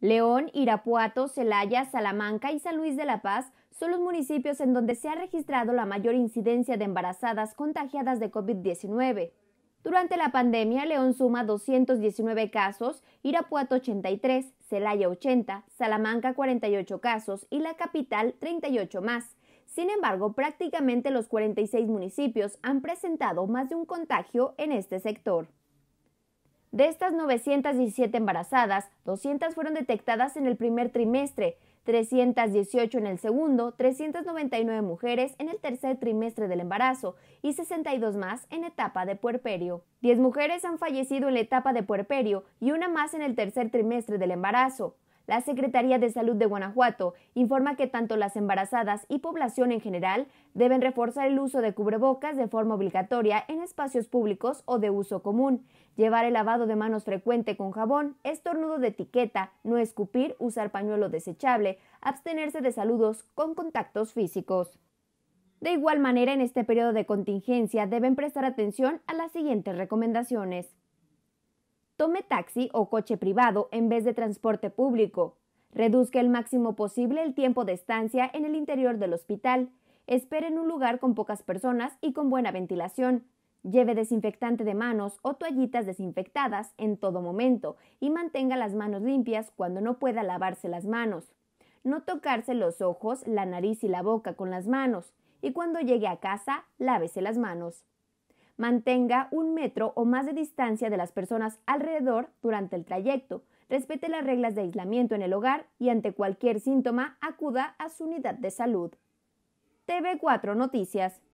León, Irapuato, Celaya, Salamanca y San Luis de la Paz son los municipios en donde se ha registrado la mayor incidencia de embarazadas contagiadas de COVID-19. Durante la pandemia, León suma 219 casos, Irapuato 83, Celaya 80, Salamanca 48 casos y la capital 38 más. Sin embargo, prácticamente los 46 municipios han presentado más de un contagio en este sector. De estas 917 embarazadas, 200 fueron detectadas en el primer trimestre, 318 en el segundo, 399 mujeres en el tercer trimestre del embarazo y 62 más en etapa de puerperio. 10 mujeres han fallecido en la etapa de puerperio y una más en el tercer trimestre del embarazo. La Secretaría de Salud de Guanajuato informa que tanto las embarazadas y población en general deben reforzar el uso de cubrebocas de forma obligatoria en espacios públicos o de uso común, llevar el lavado de manos frecuente con jabón, estornudo de etiqueta, no escupir, usar pañuelo desechable, abstenerse de saludos con contactos físicos. De igual manera, en este periodo de contingencia deben prestar atención a las siguientes recomendaciones. Tome taxi o coche privado en vez de transporte público. Reduzca el máximo posible el tiempo de estancia en el interior del hospital. Espere en un lugar con pocas personas y con buena ventilación. Lleve desinfectante de manos o toallitas desinfectadas en todo momento y mantenga las manos limpias cuando no pueda lavarse las manos. No tocarse los ojos, la nariz y la boca con las manos y cuando llegue a casa, lávese las manos. Mantenga un metro o más de distancia de las personas alrededor durante el trayecto. Respete las reglas de aislamiento en el hogar y ante cualquier síntoma acuda a su unidad de salud. TV4 Noticias.